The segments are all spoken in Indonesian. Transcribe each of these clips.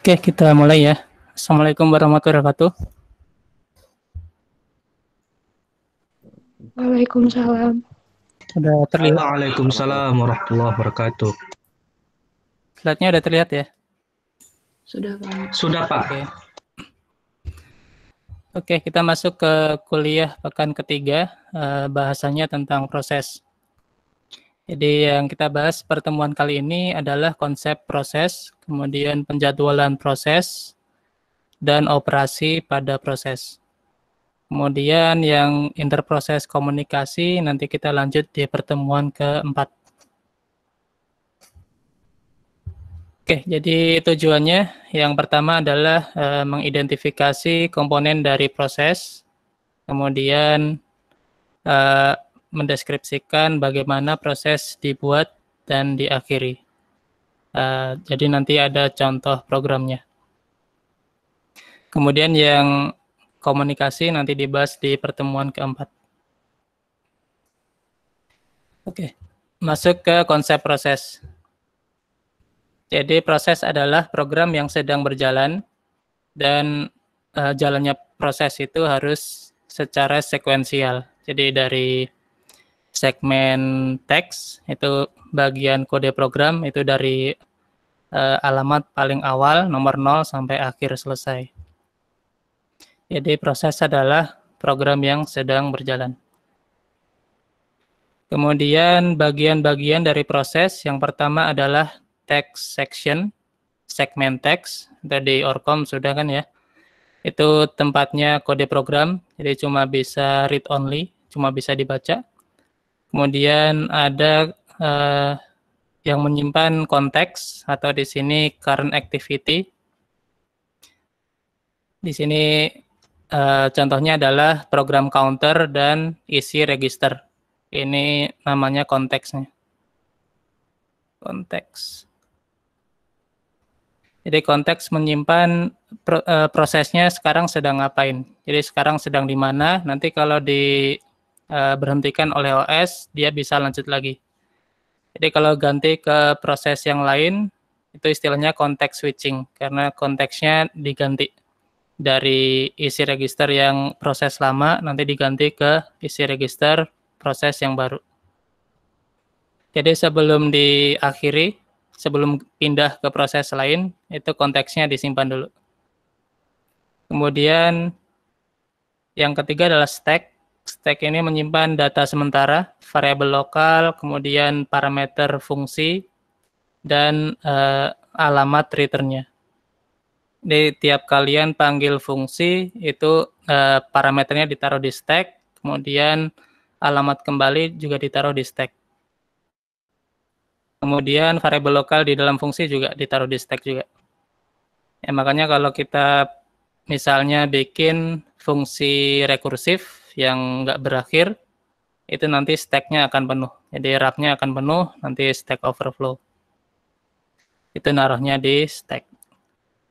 Oke, kita mulai ya. Assalamualaikum warahmatullahi wabarakatuh. Waalaikumsalam. Sudah terlihat. Waalaikumsalam warahmatullahi wabarakatuh. Slide-nya sudah terlihat ya? Sudah, Pak. Sudah, Pak. Oke. Oke, kita masuk ke kuliah pekan ketiga. Eh, bahasanya tentang proses. Jadi yang kita bahas pertemuan kali ini adalah konsep proses, kemudian penjadwalan proses, dan operasi pada proses. Kemudian yang interproses komunikasi nanti kita lanjut di pertemuan keempat. Oke, jadi tujuannya yang pertama adalah e, mengidentifikasi komponen dari proses, kemudian e, mendeskripsikan bagaimana proses dibuat dan diakhiri. Uh, jadi nanti ada contoh programnya. Kemudian yang komunikasi nanti dibahas di pertemuan keempat. Oke, okay. masuk ke konsep proses. Jadi proses adalah program yang sedang berjalan dan uh, jalannya proses itu harus secara sekuensial. Jadi dari segmen teks itu bagian kode program itu dari uh, alamat paling awal nomor 0 sampai akhir selesai. Jadi proses adalah program yang sedang berjalan. Kemudian bagian-bagian dari proses yang pertama adalah text section, segmen teks. Tadi Orkom sudah kan ya. Itu tempatnya kode program, jadi cuma bisa read only, cuma bisa dibaca. Kemudian ada uh, yang menyimpan konteks atau di sini current activity. Di sini uh, contohnya adalah program counter dan isi register. Ini namanya konteksnya. Konteks. Jadi konteks menyimpan eh, prosesnya sekarang sedang ngapain. Jadi sekarang sedang di mana. Nanti kalau di Eh, berhentikan oleh OS, dia bisa lanjut lagi. Jadi kalau ganti ke proses yang lain, itu istilahnya konteks switching, karena konteksnya diganti dari isi register yang proses lama, nanti diganti ke isi register proses yang baru. Jadi sebelum diakhiri, sebelum pindah ke proses lain, itu konteksnya disimpan dulu. Kemudian yang ketiga adalah stack. Stack ini menyimpan data sementara, variabel lokal, kemudian parameter fungsi, dan uh, alamat returnnya. Di tiap kalian panggil fungsi, itu uh, parameternya ditaruh di stack, kemudian alamat kembali juga ditaruh di stack. Kemudian variabel lokal di dalam fungsi juga ditaruh di stack juga. Ya, makanya kalau kita misalnya bikin fungsi rekursif, yang nggak berakhir itu nanti stacknya akan penuh. Jadi rapnya akan penuh, nanti stack overflow. Itu naruhnya di stack.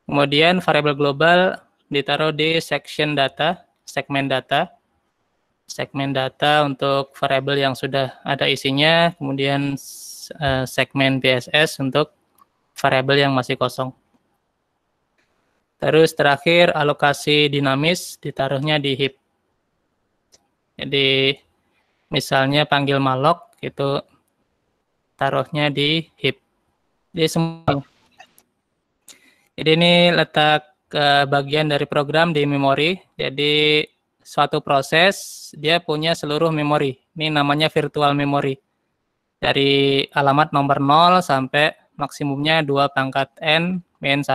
Kemudian variable global ditaruh di section data, segmen data. Segmen data untuk variable yang sudah ada isinya, kemudian eh, segmen BSS untuk variable yang masih kosong. Terus terakhir alokasi dinamis ditaruhnya di heap. Jadi misalnya panggil malok itu taruhnya di hip Jadi semua. Jadi ini letak ke eh, bagian dari program di memori. Jadi suatu proses dia punya seluruh memori. Ini namanya virtual memory. Dari alamat nomor 0 sampai maksimumnya 2 pangkat n min 1.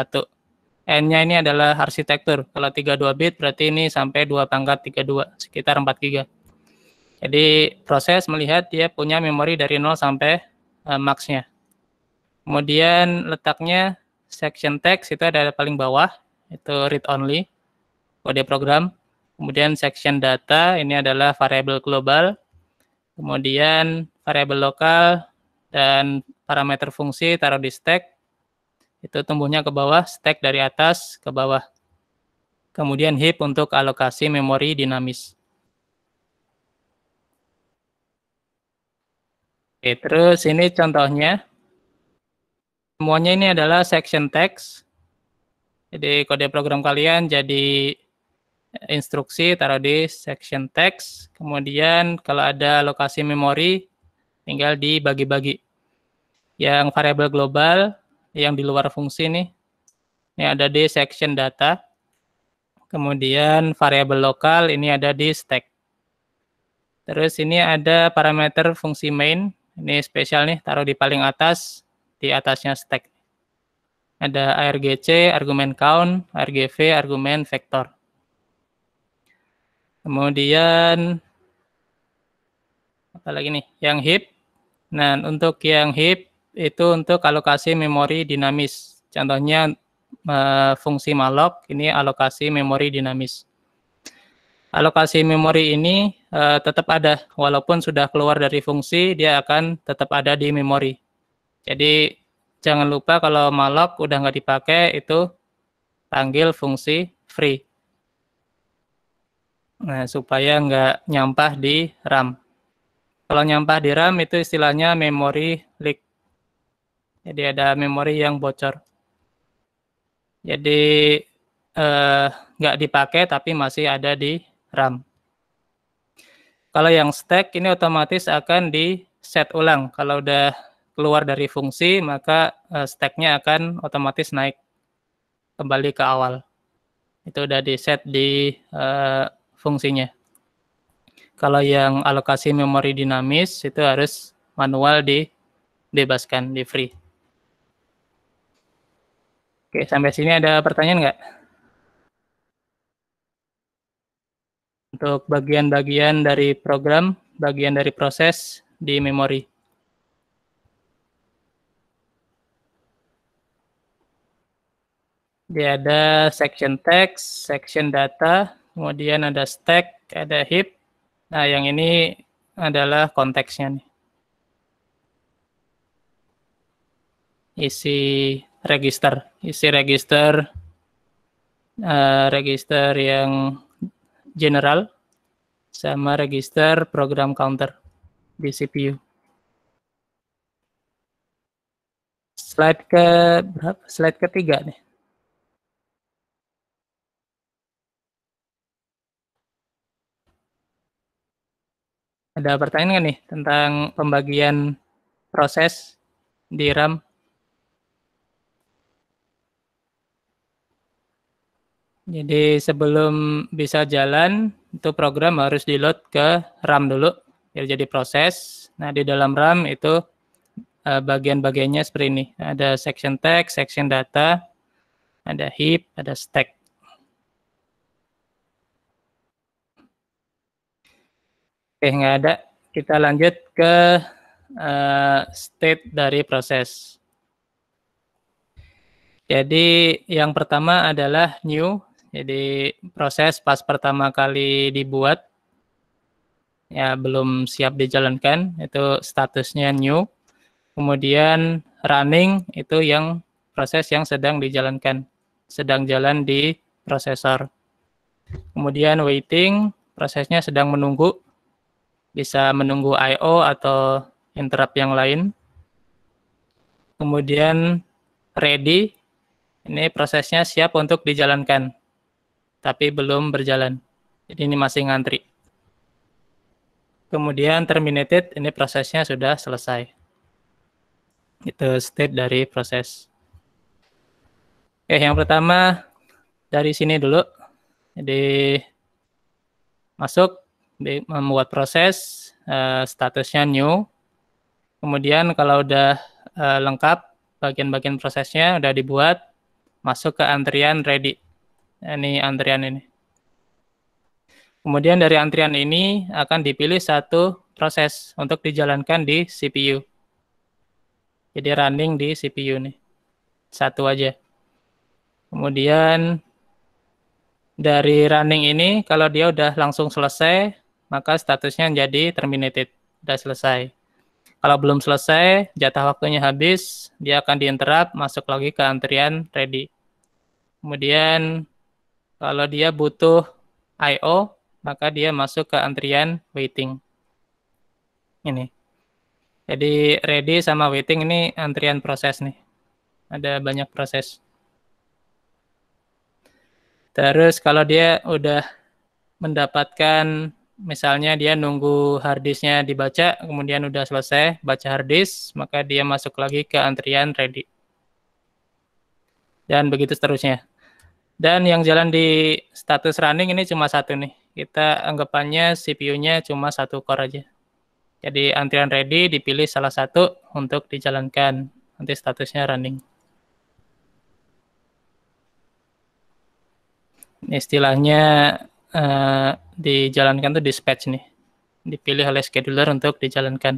N-nya ini adalah arsitektur. Kalau 32 bit berarti ini sampai 2 pangkat 32, sekitar 4 giga. Jadi proses melihat dia punya memori dari 0 sampai uh, max-nya. Kemudian letaknya section text itu ada paling bawah, itu read only, kode program. Kemudian section data, ini adalah variable global. Kemudian variable lokal dan parameter fungsi taruh di stack. Itu tumbuhnya ke bawah, stack dari atas ke bawah. Kemudian heap untuk alokasi memori dinamis. Oke, terus ini contohnya. Semuanya ini adalah section text. Jadi kode program kalian jadi instruksi taruh di section text. Kemudian kalau ada lokasi memori, tinggal dibagi-bagi. Yang variable global, yang di luar fungsi nih, ini ada di section data. Kemudian variable lokal ini ada di stack. Terus ini ada parameter fungsi main ini spesial nih, taruh di paling atas, di atasnya stack. Ada argc, argumen count, argv, argumen vektor. Kemudian apa lagi nih? Yang heap. Nah, untuk yang heap itu untuk alokasi memori dinamis. Contohnya eh, fungsi malloc ini alokasi memori dinamis alokasi memori ini uh, tetap ada walaupun sudah keluar dari fungsi dia akan tetap ada di memori jadi jangan lupa kalau malloc udah nggak dipakai itu panggil fungsi free nah supaya nggak nyampah di RAM kalau nyampah di RAM itu istilahnya memori leak jadi ada memori yang bocor jadi eh, nggak dipakai tapi masih ada di RAM. Kalau yang stack ini otomatis akan di set ulang. Kalau udah keluar dari fungsi, maka eh, stacknya akan otomatis naik kembali ke awal. Itu udah di set di uh, fungsinya. Kalau yang alokasi memori dinamis itu harus manual dibebaskan di free. Oke, sampai sini ada pertanyaan nggak? untuk bagian-bagian dari program, bagian dari proses di memori. Dia ada section text, section data, kemudian ada stack, ada heap. Nah, yang ini adalah konteksnya nih. Isi register, isi register, uh, register yang general sama register program counter di CPU. Slide ke berapa? Slide ketiga nih. Ada pertanyaan nggak nih tentang pembagian proses di RAM Jadi sebelum bisa jalan, itu program harus di-load ke RAM dulu, biar jadi proses. Nah, di dalam RAM itu eh, bagian-bagiannya seperti ini. Ada section text, section data, ada heap, ada stack. Oke, nggak ada. Kita lanjut ke eh, state dari proses. Jadi yang pertama adalah new jadi proses pas pertama kali dibuat ya belum siap dijalankan itu statusnya new. Kemudian running itu yang proses yang sedang dijalankan, sedang jalan di prosesor. Kemudian waiting prosesnya sedang menunggu bisa menunggu IO atau interrupt yang lain. Kemudian ready ini prosesnya siap untuk dijalankan tapi belum berjalan. Jadi ini masih ngantri. Kemudian terminated, ini prosesnya sudah selesai. Itu state dari proses. Oke, yang pertama dari sini dulu. Jadi masuk, membuat proses, eh, statusnya new. Kemudian kalau udah eh, lengkap, bagian-bagian prosesnya udah dibuat, masuk ke antrian ready. Eh, ini antrian ini. Kemudian dari antrian ini akan dipilih satu proses untuk dijalankan di CPU. Jadi running di CPU nih. Satu aja. Kemudian dari running ini kalau dia udah langsung selesai, maka statusnya jadi terminated, udah selesai. Kalau belum selesai, jatah waktunya habis, dia akan diinterrupt, masuk lagi ke antrian ready. Kemudian kalau dia butuh IO, maka dia masuk ke antrian waiting. Ini. Jadi ready sama waiting ini antrian proses nih. Ada banyak proses. Terus kalau dia udah mendapatkan misalnya dia nunggu harddisknya dibaca, kemudian udah selesai baca harddisk, maka dia masuk lagi ke antrian ready. Dan begitu seterusnya. Dan yang jalan di status running ini cuma satu nih. Kita anggapannya CPU-nya cuma satu core aja. Jadi antrian ready dipilih salah satu untuk dijalankan. Nanti statusnya running. Ini istilahnya uh, dijalankan tuh dispatch nih. Dipilih oleh scheduler untuk dijalankan.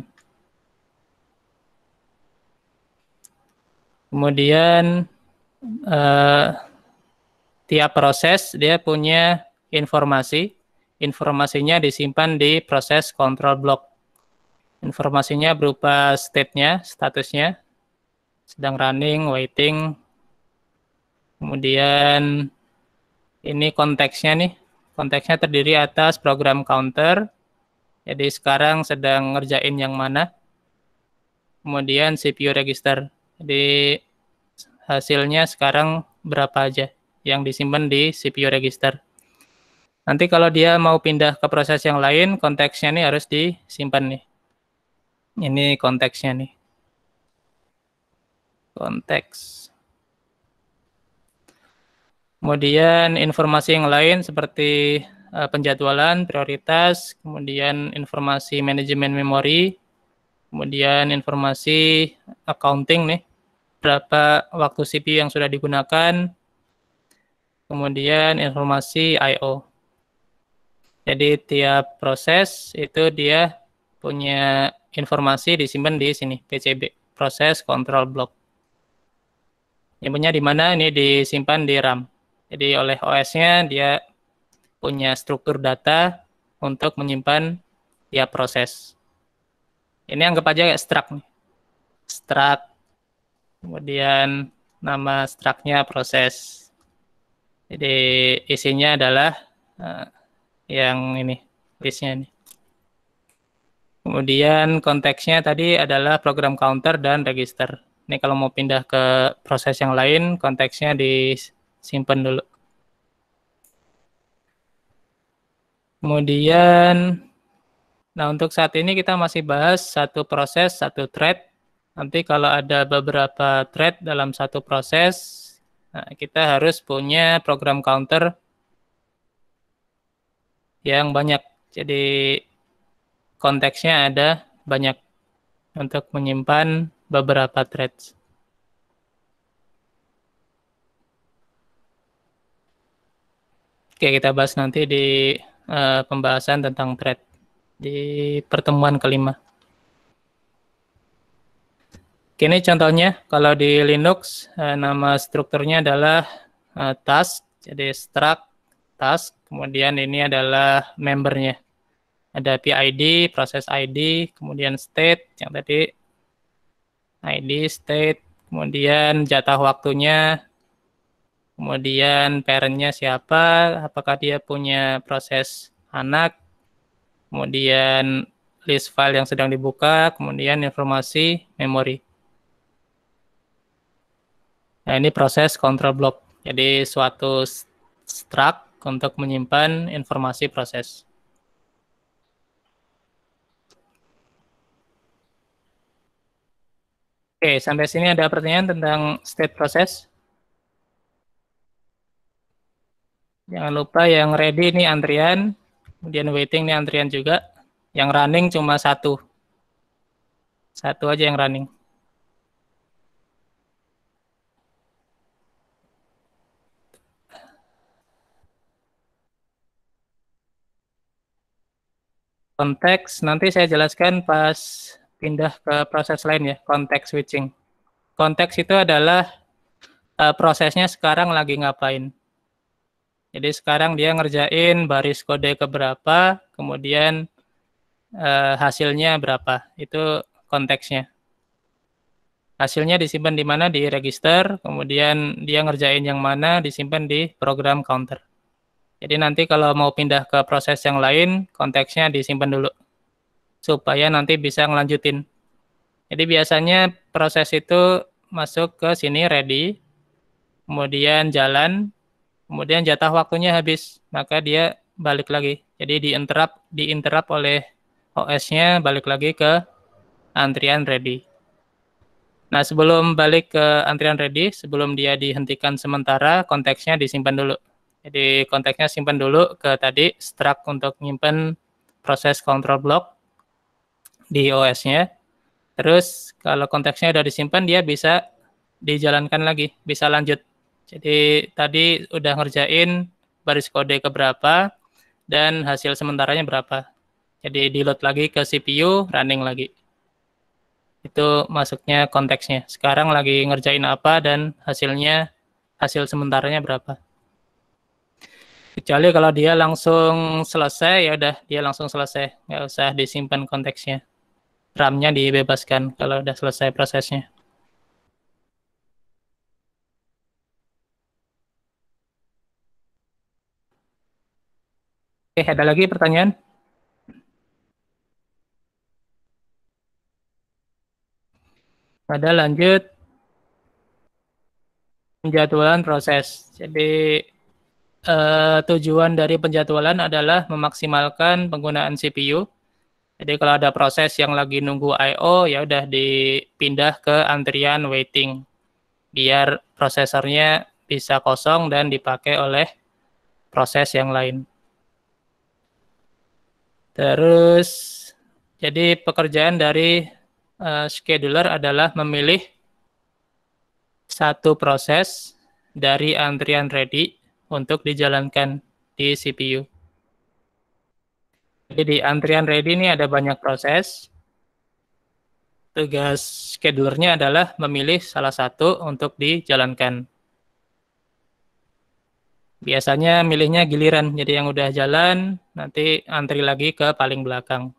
Kemudian uh, tiap proses dia punya informasi. Informasinya disimpan di proses control block. Informasinya berupa state-nya, statusnya, sedang running, waiting. Kemudian ini konteksnya nih. Konteksnya terdiri atas program counter. Jadi sekarang sedang ngerjain yang mana. Kemudian CPU register. Jadi hasilnya sekarang berapa aja yang disimpan di CPU register. Nanti kalau dia mau pindah ke proses yang lain, konteksnya ini harus disimpan nih. Ini konteksnya nih. Konteks. Kemudian informasi yang lain seperti eh, penjadwalan, prioritas, kemudian informasi manajemen memori, kemudian informasi accounting nih, berapa waktu CPU yang sudah digunakan, kemudian informasi I/O. Jadi tiap proses itu dia punya informasi disimpan di sini PCB proses control block. Yang punya di mana ini disimpan di RAM. Jadi oleh OS-nya dia punya struktur data untuk menyimpan tiap proses. Ini anggap aja kayak struct nih. Struct, kemudian nama struct-nya proses. Jadi isinya adalah uh, yang ini listnya ini. Kemudian konteksnya tadi adalah program counter dan register. Ini kalau mau pindah ke proses yang lain, konteksnya disimpan dulu. Kemudian, nah untuk saat ini kita masih bahas satu proses, satu thread. Nanti kalau ada beberapa thread dalam satu proses, Nah, kita harus punya program counter yang banyak. Jadi konteksnya ada banyak untuk menyimpan beberapa threads. Oke, kita bahas nanti di uh, pembahasan tentang thread di pertemuan kelima. Ini contohnya kalau di Linux eh, nama strukturnya adalah eh, task, jadi struct task, kemudian ini adalah membernya. Ada PID, proses ID, kemudian state yang tadi ID, state, kemudian jatah waktunya, kemudian parentnya siapa, apakah dia punya proses anak, kemudian list file yang sedang dibuka, kemudian informasi memori. Nah, ini proses control block. Jadi suatu struct untuk menyimpan informasi proses. Oke, sampai sini ada pertanyaan tentang state proses. Jangan lupa yang ready ini antrian, kemudian waiting ini antrian juga. Yang running cuma satu. Satu aja yang running. konteks nanti saya jelaskan pas pindah ke proses lain ya, konteks switching. Konteks itu adalah uh, prosesnya sekarang lagi ngapain. Jadi sekarang dia ngerjain baris kode ke berapa, kemudian uh, hasilnya berapa. Itu konteksnya. Hasilnya disimpan di mana? Di register, kemudian dia ngerjain yang mana disimpan di program counter. Jadi nanti kalau mau pindah ke proses yang lain, konteksnya disimpan dulu supaya nanti bisa ngelanjutin. Jadi biasanya proses itu masuk ke sini ready, kemudian jalan, kemudian jatah waktunya habis, maka dia balik lagi. Jadi diinterap diinterap oleh OS-nya balik lagi ke antrian ready. Nah, sebelum balik ke antrian ready, sebelum dia dihentikan sementara, konteksnya disimpan dulu. Jadi konteksnya simpan dulu ke tadi struct untuk nyimpen proses control block di OS-nya. Terus kalau konteksnya udah disimpan dia bisa dijalankan lagi, bisa lanjut. Jadi tadi udah ngerjain baris kode ke berapa dan hasil sementaranya berapa. Jadi di-load lagi ke CPU, running lagi itu masuknya konteksnya. Sekarang lagi ngerjain apa dan hasilnya hasil sementaranya berapa? Kecuali kalau dia langsung selesai ya udah dia langsung selesai, nggak usah disimpan konteksnya. RAM-nya dibebaskan kalau udah selesai prosesnya. Oke, ada lagi pertanyaan? Ada lanjut penjadwalan proses. Jadi uh, tujuan dari penjadwalan adalah memaksimalkan penggunaan CPU. Jadi kalau ada proses yang lagi nunggu IO, o ya udah dipindah ke antrian waiting, biar prosesornya bisa kosong dan dipakai oleh proses yang lain. Terus, jadi pekerjaan dari uh, scheduler adalah memilih satu proses dari antrian ready untuk dijalankan di CPU. Jadi di antrian ready ini ada banyak proses. Tugas schedulernya adalah memilih salah satu untuk dijalankan. Biasanya milihnya giliran, jadi yang udah jalan nanti antri lagi ke paling belakang.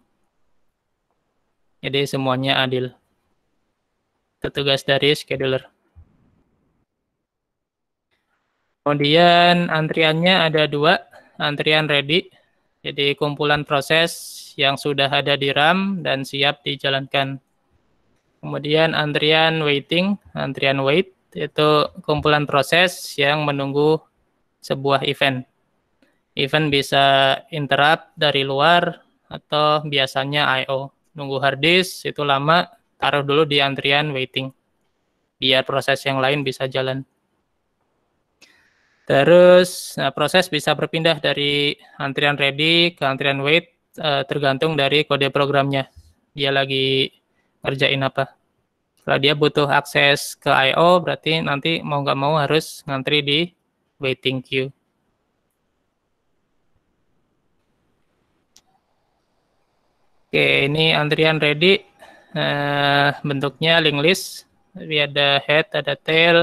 Jadi semuanya adil. Itu tugas dari scheduler. Kemudian antriannya ada dua, antrian ready, jadi kumpulan proses yang sudah ada di RAM dan siap dijalankan. Kemudian antrian waiting, antrian wait, itu kumpulan proses yang menunggu sebuah event. Event bisa interrupt dari luar atau biasanya I.O. Nunggu hard disk itu lama, taruh dulu di antrian waiting. Biar proses yang lain bisa jalan. Terus nah, proses bisa berpindah dari antrian ready ke antrian wait uh, tergantung dari kode programnya. Dia lagi ngerjain apa. Kalau dia butuh akses ke I.O. berarti nanti mau nggak mau harus ngantri di waiting queue. Oke, ini antrian ready. Uh, bentuknya link list. Tapi ada head, ada tail,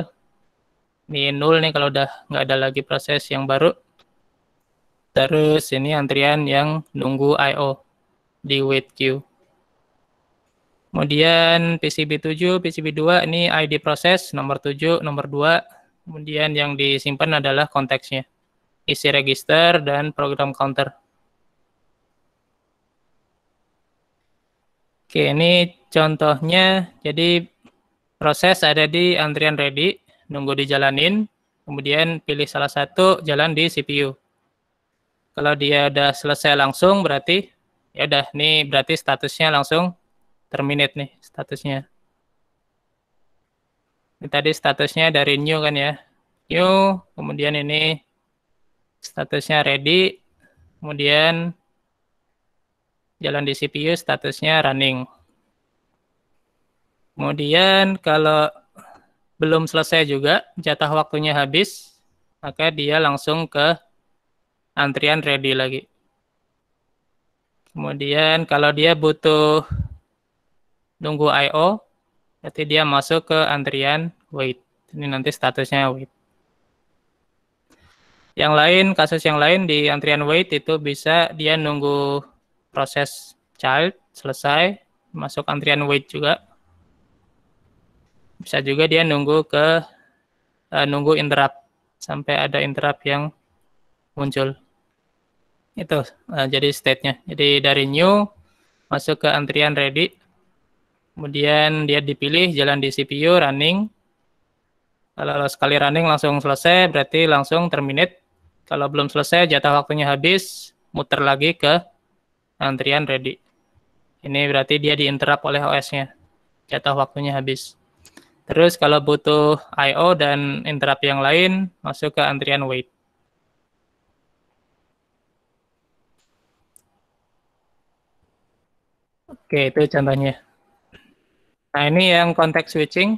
ini nol nih kalau udah nggak ada lagi proses yang baru terus ini antrian yang nunggu I.O. di wait queue kemudian PCB7, PCB2 ini ID proses nomor 7, nomor 2 kemudian yang disimpan adalah konteksnya isi register dan program counter Oke, ini contohnya. Jadi proses ada di antrian ready nunggu dijalanin, kemudian pilih salah satu jalan di CPU. Kalau dia udah selesai langsung berarti ya udah nih berarti statusnya langsung terminate nih statusnya. Ini tadi statusnya dari new kan ya. New, kemudian ini statusnya ready, kemudian jalan di CPU statusnya running. Kemudian kalau belum selesai juga, jatah waktunya habis, maka dia langsung ke antrian ready lagi. Kemudian kalau dia butuh tunggu I.O., berarti dia masuk ke antrian wait. Ini nanti statusnya wait. Yang lain, kasus yang lain di antrian wait itu bisa dia nunggu proses child selesai, masuk antrian wait juga, bisa juga dia nunggu ke uh, nunggu interrupt sampai ada interrupt yang muncul. Itu uh, jadi state-nya. Jadi dari new masuk ke antrian ready. Kemudian dia dipilih jalan di CPU running. Kalau sekali running langsung selesai berarti langsung terminate. Kalau belum selesai jatah waktunya habis, muter lagi ke antrian ready. Ini berarti dia diinterrupt oleh OS-nya. Jatah waktunya habis. Terus kalau butuh I.O. dan interrupt yang lain, masuk ke antrian wait. Oke, itu contohnya. Nah, ini yang context switching.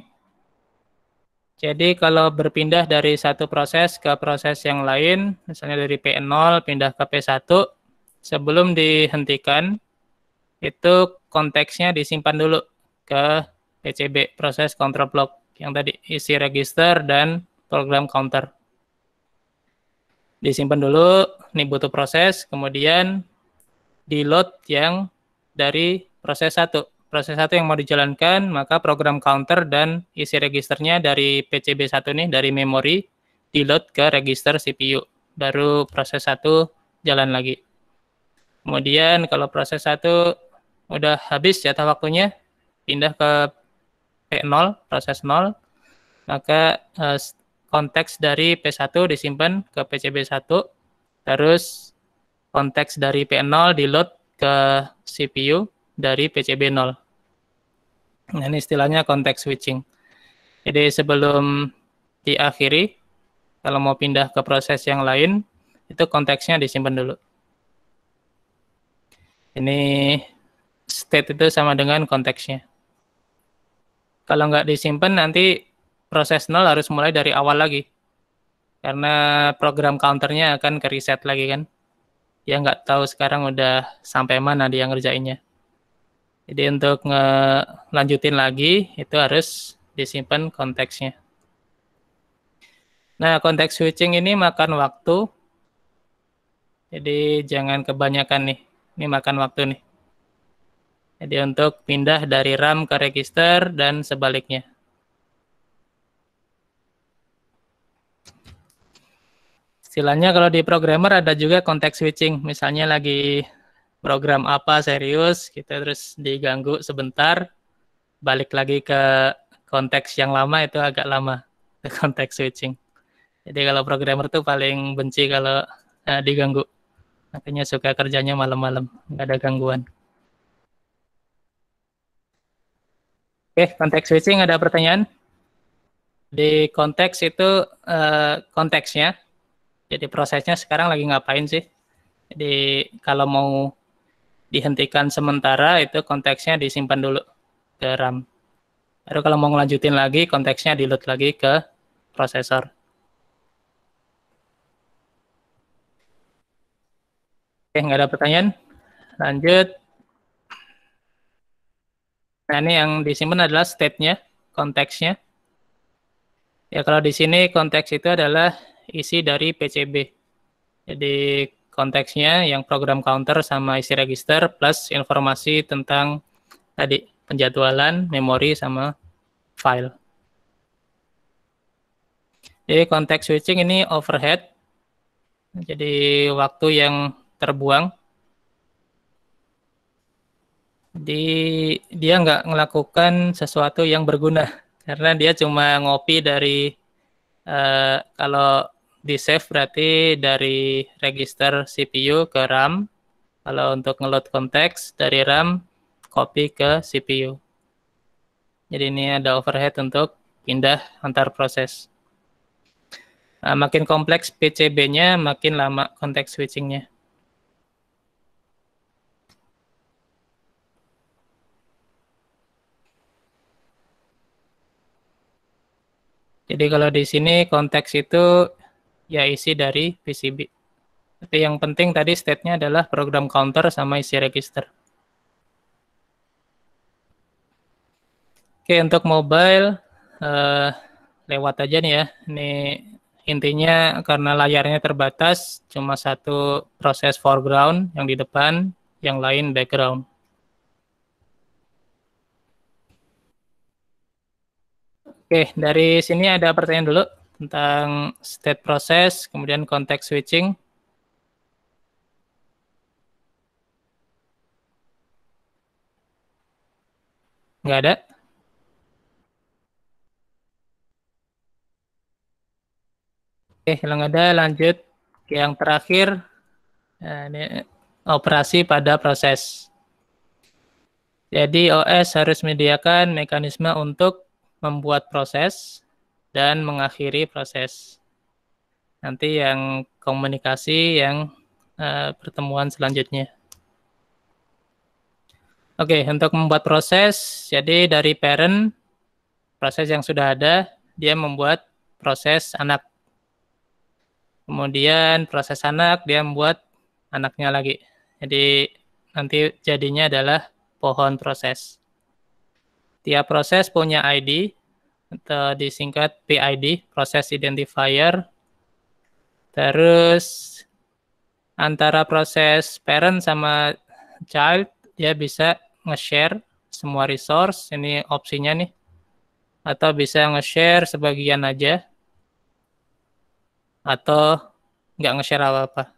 Jadi kalau berpindah dari satu proses ke proses yang lain, misalnya dari P0 pindah ke P1, sebelum dihentikan, itu konteksnya disimpan dulu ke PCB proses counter block yang tadi isi register dan program counter. Disimpan dulu, ini butuh proses, kemudian di load yang dari proses satu. Proses satu yang mau dijalankan, maka program counter dan isi registernya dari pcb satu nih, dari memori, di load ke register CPU. Baru proses satu jalan lagi. Kemudian kalau proses satu udah habis jatah waktunya, pindah ke P0, eh, proses 0, maka uh, konteks dari P1 disimpan ke PCB1, terus konteks dari P0 di load ke CPU dari PCB0. Nah, ini istilahnya konteks switching. Jadi sebelum diakhiri, kalau mau pindah ke proses yang lain, itu konteksnya disimpan dulu. Ini state itu sama dengan konteksnya. Kalau nggak disimpan nanti proses nol harus mulai dari awal lagi. Karena program counternya akan ke reset lagi kan. Ya nggak tahu sekarang udah sampai mana dia ngerjainnya. Jadi untuk ngelanjutin lagi itu harus disimpan konteksnya. Nah, konteks switching ini makan waktu. Jadi jangan kebanyakan nih. Ini makan waktu nih. Jadi untuk pindah dari RAM ke register dan sebaliknya. Istilahnya kalau di programmer ada juga konteks switching. Misalnya lagi program apa serius, kita gitu, terus diganggu sebentar, balik lagi ke konteks yang lama itu agak lama, ke konteks switching. Jadi kalau programmer tuh paling benci kalau uh, diganggu. Makanya suka kerjanya malam-malam, nggak ada gangguan. Oke, konteks switching ada pertanyaan? Di konteks itu uh, konteksnya, jadi prosesnya sekarang lagi ngapain sih? Jadi kalau mau dihentikan sementara itu konteksnya disimpan dulu ke RAM. Lalu kalau mau ngelanjutin lagi konteksnya di load lagi ke prosesor. Oke, nggak ada pertanyaan? Lanjut. Nah, ini yang disimpan adalah state-nya, konteksnya. Ya, kalau di sini konteks itu adalah isi dari PCB. Jadi, konteksnya yang program counter sama isi register plus informasi tentang tadi penjadwalan, memori, sama file. Jadi, konteks switching ini overhead. Jadi, waktu yang terbuang di dia nggak melakukan sesuatu yang berguna karena dia cuma ngopi dari uh, kalau di save berarti dari register CPU ke RAM kalau untuk ngeload konteks dari RAM copy ke CPU jadi ini ada overhead untuk pindah antar proses nah, makin kompleks PCB-nya makin lama konteks switchingnya. nya Jadi kalau di sini konteks itu ya isi dari PCB. Tapi yang penting tadi state-nya adalah program counter sama isi register. Oke, untuk mobile eh, lewat aja nih ya. Ini intinya karena layarnya terbatas, cuma satu proses foreground yang di depan, yang lain background. Oke, dari sini ada pertanyaan dulu tentang state process, kemudian context switching. Nggak ada? Oke, yang ada. Lanjut ke yang terakhir, eh, ini operasi pada proses. Jadi OS harus menyediakan mekanisme untuk membuat proses dan mengakhiri proses. Nanti yang komunikasi yang uh, pertemuan selanjutnya. Oke, okay, untuk membuat proses, jadi dari parent, proses yang sudah ada, dia membuat proses anak. Kemudian proses anak, dia membuat anaknya lagi. Jadi nanti jadinya adalah pohon proses. Tiap proses punya ID, atau disingkat PID, proses identifier. Terus antara proses parent sama child, dia bisa nge-share semua resource, ini opsinya nih. Atau bisa nge-share sebagian aja. Atau nggak nge-share apa-apa.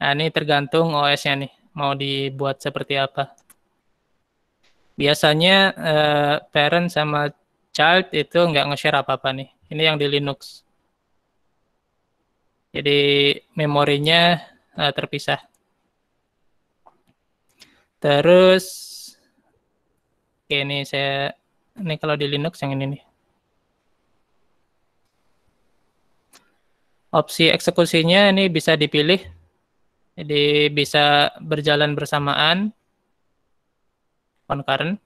Nah, ini tergantung OS-nya nih, mau dibuat seperti apa biasanya uh, parent sama child itu nggak nge-share apa-apa nih. Ini yang di Linux. Jadi memorinya uh, terpisah. Terus, oke ini saya, ini kalau di Linux yang ini nih. Opsi eksekusinya ini bisa dipilih, jadi bisa berjalan bersamaan, concurrent.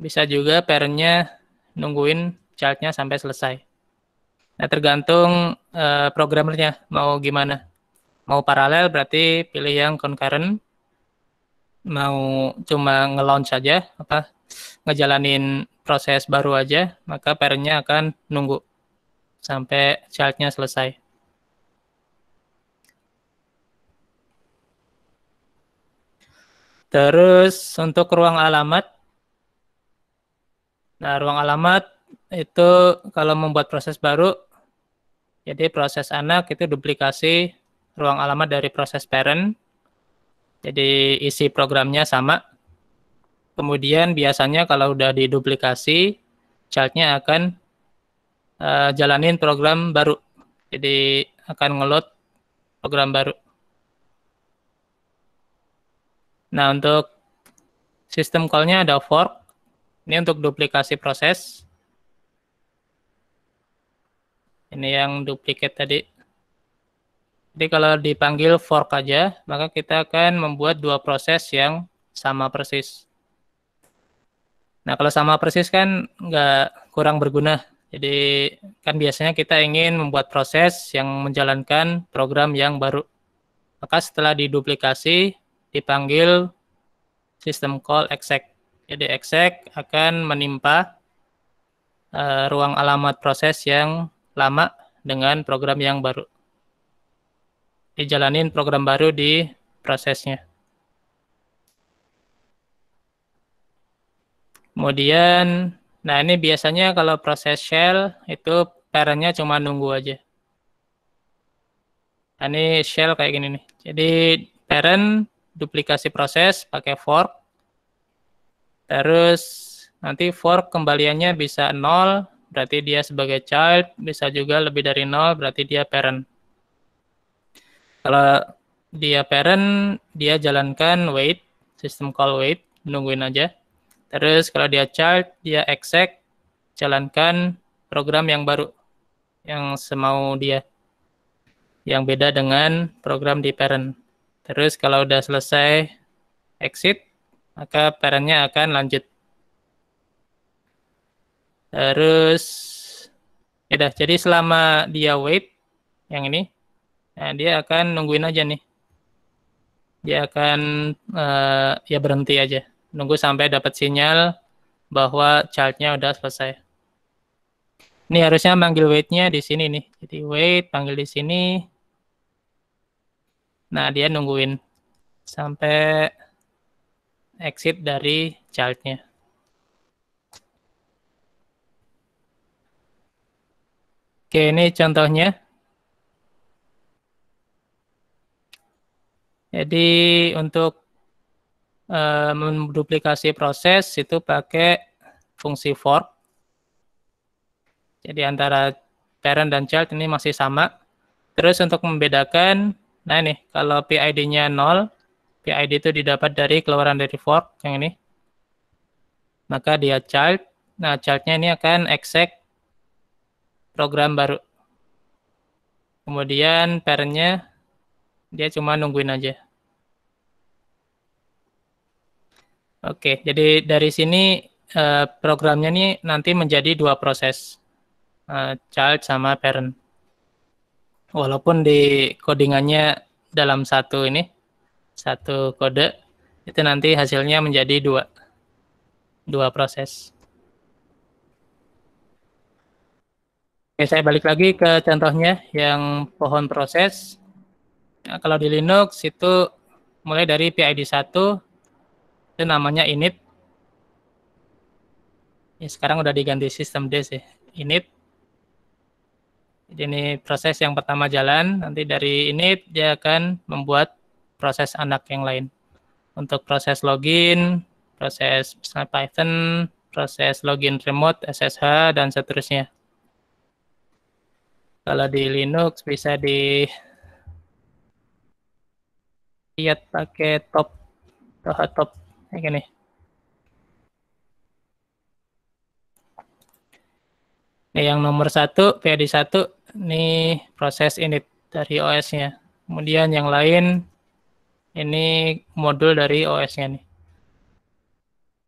Bisa juga parent-nya nungguin child-nya sampai selesai. Nah, tergantung uh, programmernya mau gimana. Mau paralel berarti pilih yang concurrent. Mau cuma nge-launch saja, apa ngejalanin proses baru aja, maka parent-nya akan nunggu sampai child-nya selesai. Terus untuk ruang alamat, nah ruang alamat itu kalau membuat proses baru, jadi proses anak itu duplikasi ruang alamat dari proses parent. Jadi isi programnya sama. Kemudian biasanya kalau udah diduplikasi, childnya akan uh, jalanin program baru. Jadi akan ngeload program baru. Nah, untuk sistem call-nya ada fork. Ini untuk duplikasi proses. Ini yang duplicate tadi. Jadi kalau dipanggil fork aja, maka kita akan membuat dua proses yang sama persis. Nah, kalau sama persis kan nggak kurang berguna. Jadi kan biasanya kita ingin membuat proses yang menjalankan program yang baru. Maka setelah diduplikasi, dipanggil sistem call exec. Jadi exec akan menimpa uh, ruang alamat proses yang lama dengan program yang baru. Dijalanin program baru di prosesnya. Kemudian, nah ini biasanya kalau proses shell itu parentnya cuma nunggu aja. Nah, ini shell kayak gini nih. Jadi parent duplikasi proses pakai fork. Terus nanti fork kembaliannya bisa nol berarti dia sebagai child, bisa juga lebih dari nol berarti dia parent. Kalau dia parent, dia jalankan wait, sistem call wait, nungguin aja. Terus kalau dia child, dia exec, jalankan program yang baru, yang semau dia. Yang beda dengan program di parent. Terus kalau udah selesai exit, maka parentnya akan lanjut. Terus, ya dah, jadi selama dia wait, yang ini, nah dia akan nungguin aja nih. Dia akan uh, ya berhenti aja, nunggu sampai dapat sinyal bahwa childnya udah selesai. Ini harusnya manggil waitnya di sini nih. Jadi wait, panggil di sini, Nah, dia nungguin sampai exit dari childnya. Oke, ini contohnya. Jadi untuk e, menduplikasi proses itu pakai fungsi fork. Jadi antara parent dan child ini masih sama. Terus untuk membedakan Nah ini, kalau PID-nya 0, PID itu didapat dari keluaran dari fork yang ini. Maka dia child. Nah, child-nya ini akan exec program baru. Kemudian parentnya dia cuma nungguin aja. Oke, jadi dari sini eh, programnya ini nanti menjadi dua proses, eh, child sama parent walaupun di codingannya dalam satu ini satu kode itu nanti hasilnya menjadi dua dua proses. Oke, saya balik lagi ke contohnya yang pohon proses. Nah, kalau di Linux itu mulai dari PID 1 itu namanya init. Ya, sekarang udah diganti sistem D sih. Init jadi ini proses yang pertama jalan, nanti dari ini dia akan membuat proses anak yang lain. Untuk proses login, proses Python, proses login remote, SSH, dan seterusnya. Kalau di Linux bisa di lihat pakai top, top, top, kayak gini. Ini yang nomor satu, PID satu ini proses ini dari OS-nya. Kemudian yang lain ini modul dari OS-nya nih.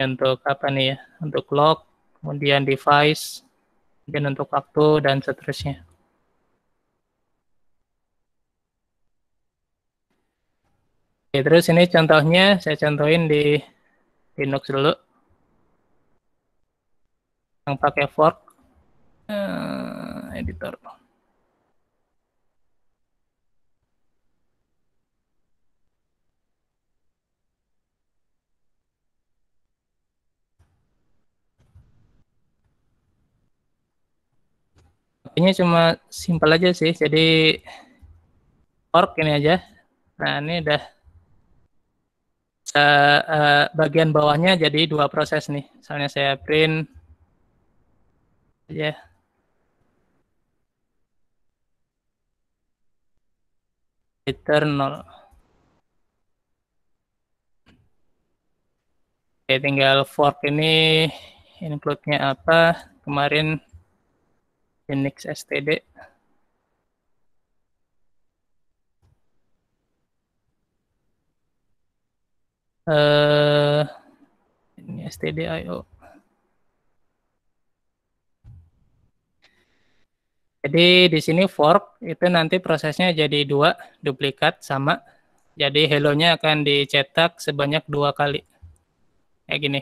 Untuk apa nih ya? Untuk log, kemudian device, kemudian untuk waktu dan seterusnya. Oke, terus ini contohnya saya contohin di Linux dulu. Yang pakai fork uh, editor. pakainya cuma simpel aja sih. Jadi fork ini aja. Nah, ini udah eh, eh, bagian bawahnya jadi dua proses nih. Misalnya saya print aja Eternal. Oke, tinggal fork ini include-nya apa. Kemarin Phoenix STD. Uh, eh, ini STD IO. Jadi di sini fork itu nanti prosesnya jadi dua duplikat sama. Jadi hello-nya akan dicetak sebanyak dua kali. Kayak gini.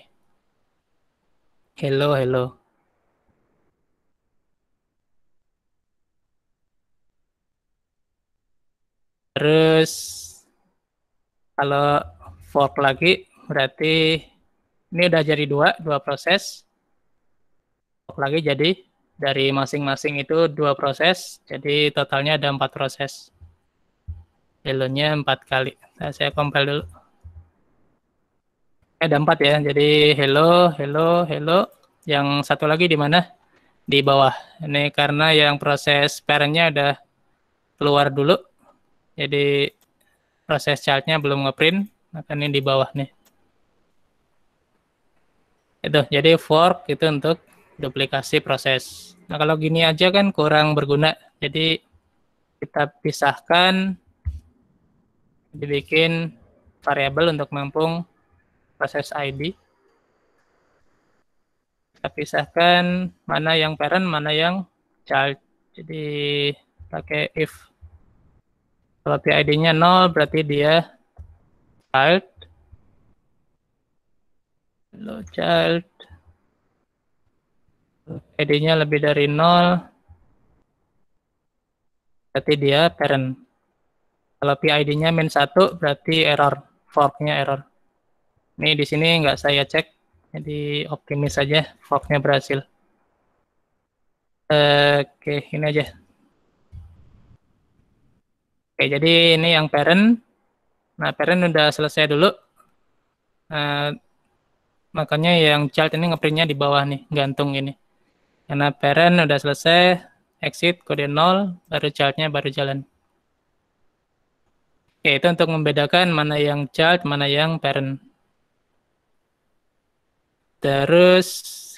Hello, hello. Terus kalau fork lagi berarti ini udah jadi dua, dua proses. Fork lagi jadi dari masing-masing itu dua proses, jadi totalnya ada empat proses. Hellonya empat kali. Nah, saya compile dulu. Eh, ada empat ya, jadi hello, hello, hello. Yang satu lagi di mana? Di bawah. Ini karena yang proses parentnya ada keluar dulu, jadi proses chartnya belum ngeprint, akan ini di bawah nih. Itu, jadi fork itu untuk duplikasi proses. Nah, kalau gini aja kan kurang berguna. Jadi kita pisahkan, dibikin variabel untuk menampung proses ID. Kita pisahkan mana yang parent, mana yang child. Jadi pakai if kalau PID-nya 0 berarti dia child. Hello child. id nya lebih dari 0 berarti dia parent. Kalau PID-nya min 1 berarti error, fork-nya error. Ini di sini nggak saya cek, jadi optimis saja fork-nya berhasil. Oke, ini aja. Oke, jadi ini yang parent. Nah, parent udah selesai dulu. Uh, makanya yang child ini ngeprintnya di bawah nih, gantung ini. Karena parent udah selesai, exit kode 0, baru childnya baru jalan. Oke, itu untuk membedakan mana yang child, mana yang parent. Terus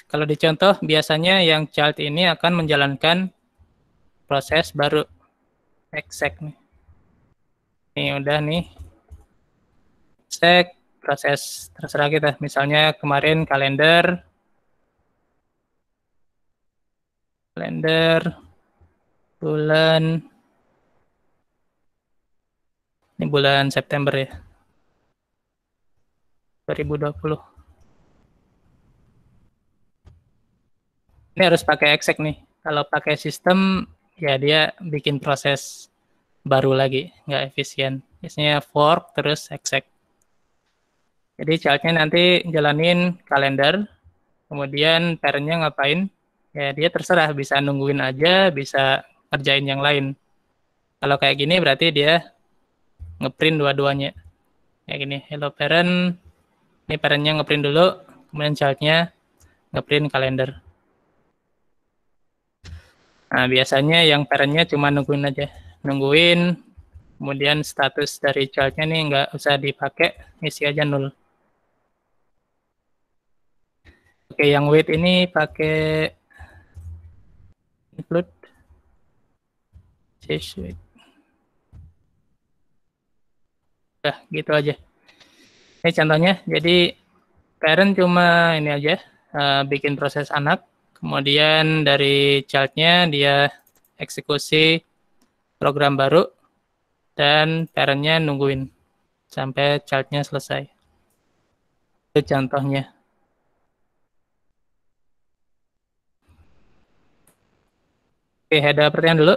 kalau dicontoh biasanya yang child ini akan menjalankan proses baru exact nih. Ini udah nih. Cek proses terserah kita. Misalnya kemarin kalender kalender bulan ini bulan September ya. 2020. Ini harus pakai exec nih. Kalau pakai sistem ya dia bikin proses baru lagi nggak efisien biasanya fork terus exec jadi childnya nanti jalanin kalender kemudian parentnya ngapain ya dia terserah bisa nungguin aja bisa kerjain yang lain kalau kayak gini berarti dia ngeprint dua-duanya kayak gini hello parent ini parentnya ngeprint dulu kemudian childnya ngeprint kalender nah biasanya yang parentnya cuma nungguin aja nungguin kemudian status dari childnya nih nggak usah dipakai isi aja nol oke yang wait ini pakai include sis wait udah gitu aja ini contohnya jadi parent cuma ini aja uh, bikin proses anak kemudian dari childnya dia eksekusi program baru dan parentnya nungguin sampai childnya selesai. Itu contohnya. Oke, ada pertanyaan dulu.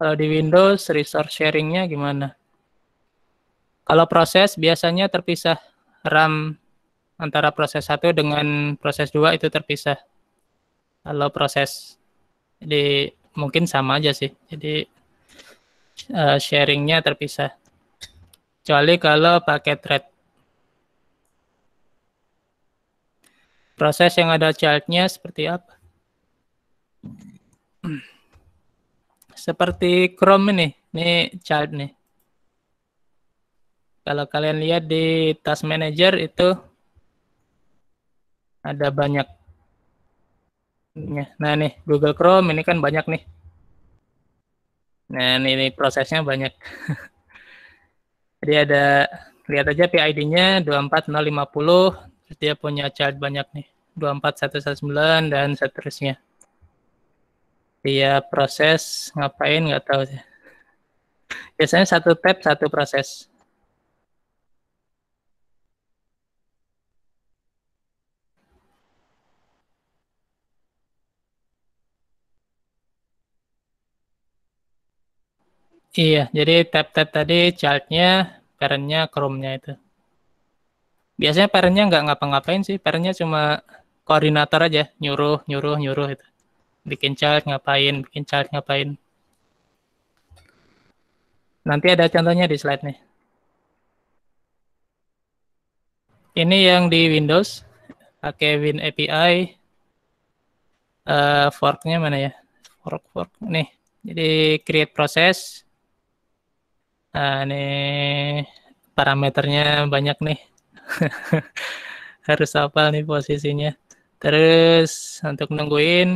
Kalau di Windows, resource sharingnya gimana? Kalau proses biasanya terpisah RAM antara proses satu dengan proses dua itu terpisah. Kalau proses jadi mungkin sama aja sih. Jadi Eh, sharingnya terpisah. Kecuali kalau pakai thread. Proses yang ada childnya seperti apa? Seperti Chrome ini, ini child nih. Kalau kalian lihat di task manager itu ada banyak. Nah nih Google Chrome ini kan banyak nih Nah ini prosesnya banyak. Jadi ada lihat aja PID-nya 24050 terus dia punya child banyak nih 24119 dan seterusnya. Dia proses ngapain nggak tahu sih. Biasanya satu tab satu proses. Iya, jadi tab-tab tadi parent parentnya, Chrome-nya itu. Biasanya parentnya nggak ngapa-ngapain sih, parentnya cuma koordinator aja, nyuruh, nyuruh, nyuruh itu. Bikin child ngapain, bikin child ngapain. Nanti ada contohnya di slide nih. Ini yang di Windows, pakai Win API. Uh, eh, forknya mana ya? Fork, fork. Nih, jadi create process Nah, ini parameternya banyak nih. Harus apa nih posisinya. Terus untuk nungguin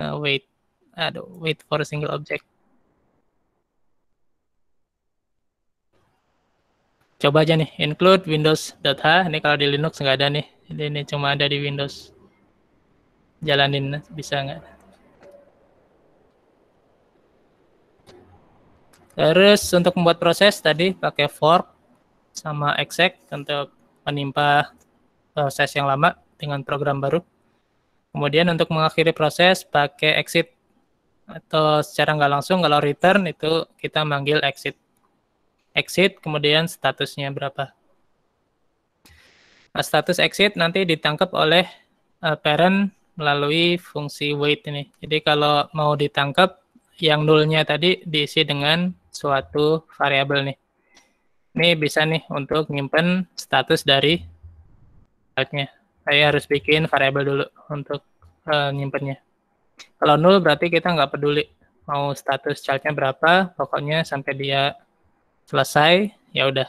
uh, wait. Aduh, wait for single object. Coba aja nih include windows.h. Ini kalau di Linux nggak ada nih. ini cuma ada di Windows. Jalanin bisa nggak? Terus untuk membuat proses tadi pakai fork sama exec untuk menimpa proses yang lama dengan program baru. Kemudian untuk mengakhiri proses pakai exit atau secara nggak langsung kalau return itu kita manggil exit. Exit kemudian statusnya berapa. Nah, status exit nanti ditangkap oleh uh, parent melalui fungsi wait ini. Jadi kalau mau ditangkap yang nulnya tadi diisi dengan suatu variabel nih. Ini bisa nih untuk nyimpen status dari type-nya. Saya harus bikin variabel dulu untuk uh, nyimpennya. Kalau nol berarti kita nggak peduli mau status child-nya berapa, pokoknya sampai dia selesai ya udah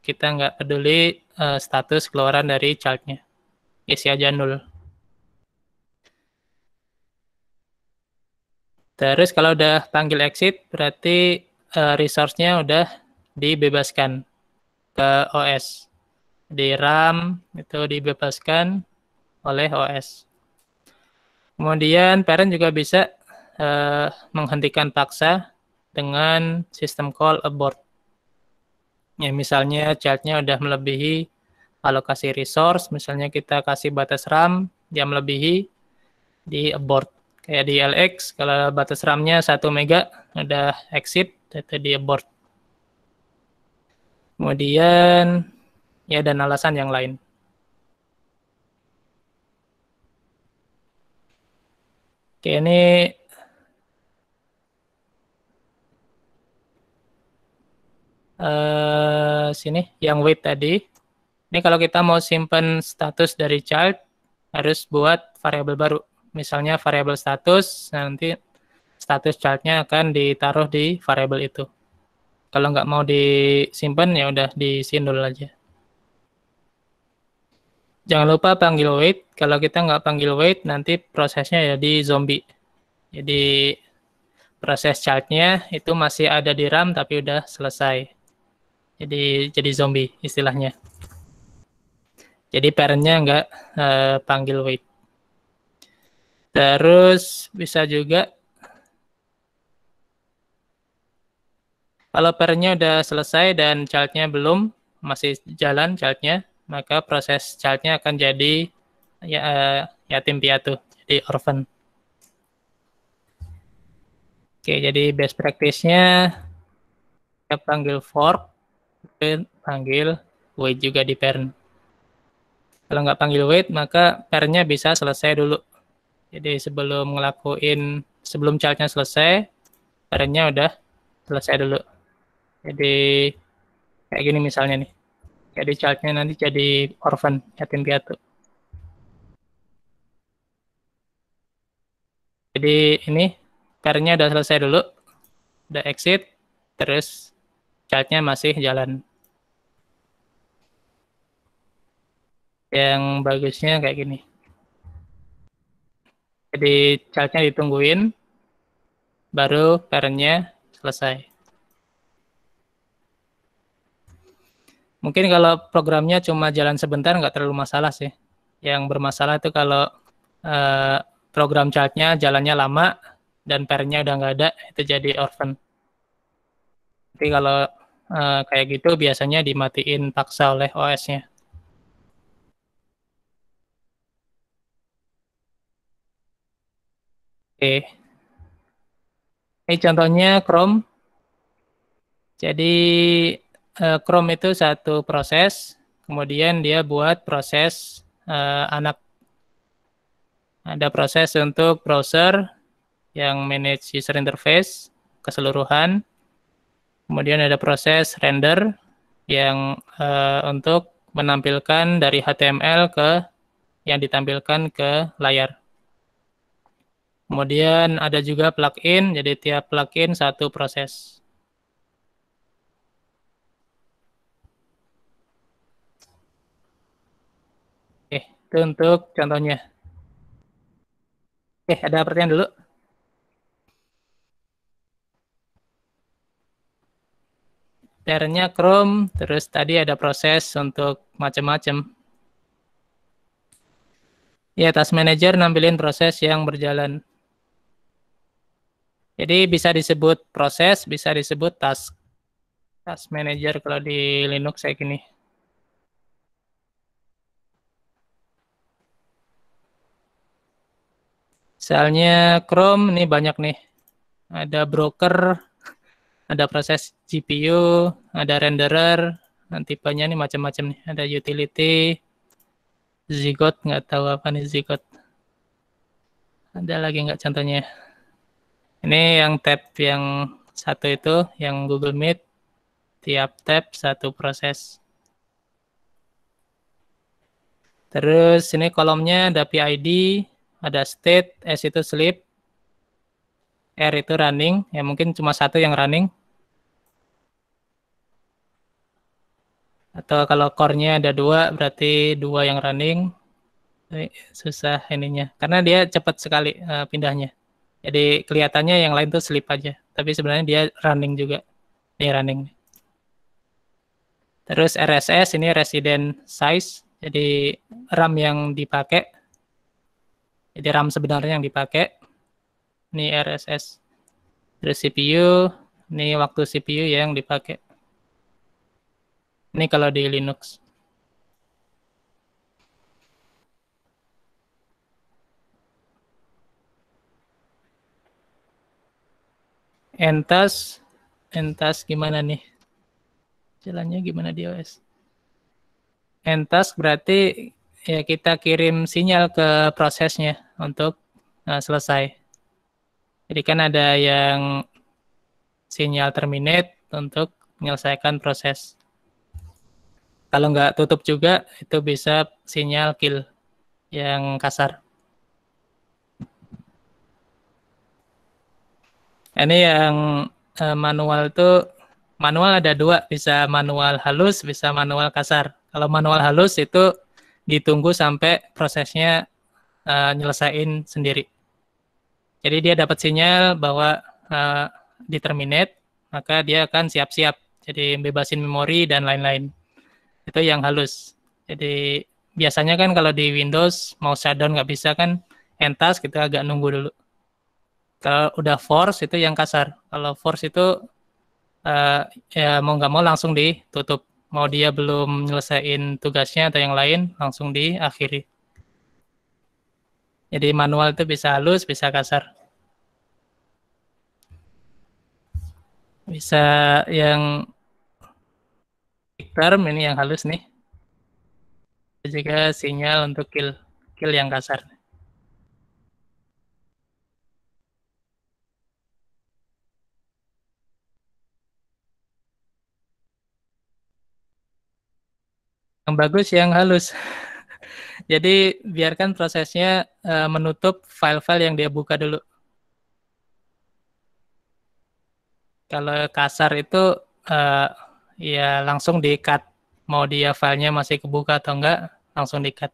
kita nggak peduli uh, status keluaran dari child-nya. Isi aja nol. Terus kalau udah panggil exit berarti uh, resource-nya udah dibebaskan ke OS. Di RAM itu dibebaskan oleh OS. Kemudian parent juga bisa uh, menghentikan paksa dengan sistem call abort. Ya, misalnya child-nya udah melebihi alokasi resource, misalnya kita kasih batas RAM yang melebihi di abort. Kayak di LX kalau batas RAM-nya 1 mega udah exit Tadi di abort. Kemudian ya dan alasan yang lain. Oke, ini uh, sini yang wait tadi. Ini kalau kita mau simpan status dari child harus buat variabel baru. Misalnya variabel status nah nanti status chartnya akan ditaruh di variable itu. Kalau nggak mau disimpan ya udah disindul aja. Jangan lupa panggil wait. Kalau kita nggak panggil wait nanti prosesnya jadi ya zombie. Jadi proses chartnya itu masih ada di RAM tapi udah selesai. Jadi jadi zombie istilahnya. Jadi parentnya nggak uh, panggil wait. Terus bisa juga Kalau pernya udah selesai dan childnya belum, masih jalan childnya, maka proses childnya akan jadi ya, eh, yatim piatu, jadi orphan. Oke, jadi best practice-nya kita panggil fork, panggil wait juga di parent. Kalau nggak panggil wait, maka parent bisa selesai dulu. Jadi sebelum ngelakuin, sebelum child selesai, parent-nya udah selesai dulu jadi kayak gini misalnya nih jadi childnya nanti jadi orphan yatim piatu jadi ini caranya udah selesai dulu udah exit terus childnya masih jalan yang bagusnya kayak gini jadi childnya ditungguin baru parentnya selesai Mungkin kalau programnya cuma jalan sebentar nggak terlalu masalah sih. Yang bermasalah itu kalau uh, program chartnya jalannya lama dan pernya udah nggak ada, itu jadi orphan. Tapi kalau uh, kayak gitu biasanya dimatiin paksa oleh OS-nya. Oke. Ini contohnya Chrome. Jadi Eh, Chrome itu satu proses, kemudian dia buat proses uh, anak. Ada proses untuk browser yang manage user interface keseluruhan. Kemudian ada proses render yang uh, untuk menampilkan dari HTML ke yang ditampilkan ke layar. Kemudian ada juga plugin, jadi tiap plugin satu proses. Itu untuk contohnya. Oke, ada pertanyaan dulu? Ternya Chrome, terus tadi ada proses untuk macam-macam. Ya, Task Manager nampilin proses yang berjalan. Jadi bisa disebut proses, bisa disebut task. Task Manager kalau di Linux kayak gini. Misalnya Chrome ini banyak nih. Ada broker, ada proses GPU, ada renderer, nanti banyak nih macam-macam nih. Ada utility, zigot, nggak tahu apa nih zigot. Ada lagi nggak contohnya? Ini yang tab yang satu itu, yang Google Meet, tiap tab satu proses. Terus ini kolomnya ada PID, ada state, S itu sleep, R itu running, ya mungkin cuma satu yang running. Atau kalau core-nya ada dua, berarti dua yang running. Eh, susah ininya, karena dia cepat sekali uh, pindahnya. Jadi kelihatannya yang lain tuh sleep aja, tapi sebenarnya dia running juga. Ini running. Terus RSS ini resident size, jadi RAM yang dipakai jadi RAM sebenarnya yang dipakai. Ini RSS. Terus CPU, ini waktu CPU ya yang dipakai. Ini kalau di Linux. Entas, entas gimana nih? Jalannya gimana di OS? Entas berarti ya kita kirim sinyal ke prosesnya untuk uh, selesai. Jadi kan ada yang sinyal terminate untuk menyelesaikan proses. Kalau nggak tutup juga itu bisa sinyal kill yang kasar. Ini yang uh, manual itu manual ada dua, bisa manual halus, bisa manual kasar. Kalau manual halus itu ditunggu sampai prosesnya uh, nyelesain sendiri. Jadi dia dapat sinyal bahwa uh, di terminate, maka dia akan siap-siap. Jadi bebasin memori dan lain-lain. Itu yang halus. Jadi biasanya kan kalau di Windows mau shutdown nggak bisa kan entas kita gitu, agak nunggu dulu. Kalau udah force itu yang kasar. Kalau force itu uh, ya mau nggak mau langsung ditutup mau dia belum nyelesain tugasnya atau yang lain langsung diakhiri. Jadi manual itu bisa halus, bisa kasar. Bisa yang term ini yang halus nih. Juga sinyal untuk kill, kill yang kasar. yang bagus, yang halus. Jadi biarkan prosesnya uh, menutup file-file yang dia buka dulu. Kalau kasar itu uh, ya langsung di-cut. Mau dia filenya masih kebuka atau enggak, langsung di-cut.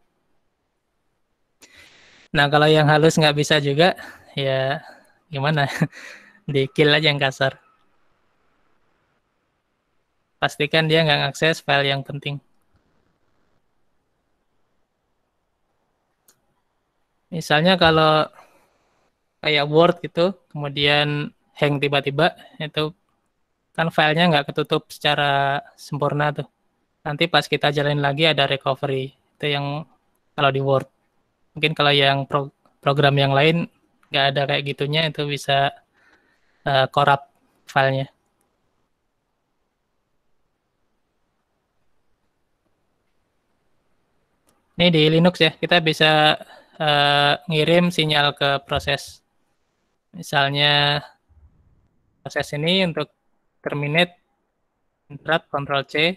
Nah kalau yang halus nggak bisa juga, ya gimana? di-kill aja yang kasar. Pastikan dia nggak akses file yang penting. Misalnya kalau kayak Word gitu, kemudian hang tiba-tiba, itu kan filenya nggak ketutup secara sempurna tuh. Nanti pas kita jalanin lagi ada recovery, itu yang kalau di Word. Mungkin kalau yang pro program yang lain nggak ada kayak gitunya, itu bisa uh, eh, korup filenya. Ini di Linux ya, kita bisa uh, ngirim sinyal ke proses. Misalnya proses ini untuk terminate interrupt control C.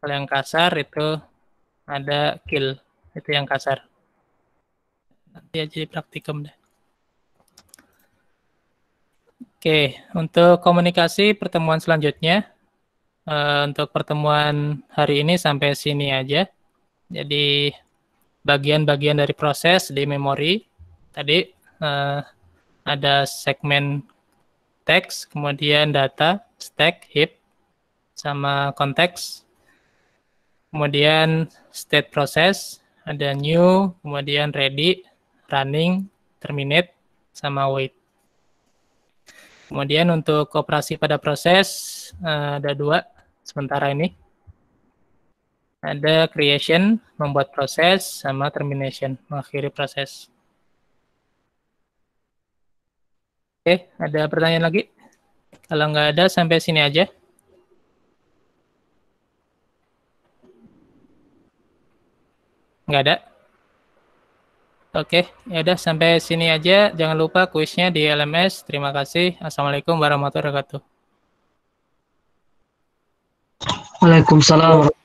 Kalau yang kasar itu ada kill. Itu yang kasar. Nanti aja di praktikum deh. Oke, untuk komunikasi pertemuan selanjutnya, eh, untuk pertemuan hari ini sampai sini aja. Jadi bagian-bagian dari proses di memori tadi uh, ada segmen teks, kemudian data, stack, heap, sama konteks. Kemudian state proses ada new, kemudian ready, running, terminate, sama wait. Kemudian untuk operasi pada proses uh, ada dua sementara ini ada creation membuat proses sama termination mengakhiri proses. Oke, ada pertanyaan lagi? Kalau nggak ada sampai sini aja. Nggak ada. Oke, ya udah sampai sini aja. Jangan lupa kuisnya di LMS. Terima kasih. Assalamualaikum warahmatullahi wabarakatuh. Waalaikumsalam.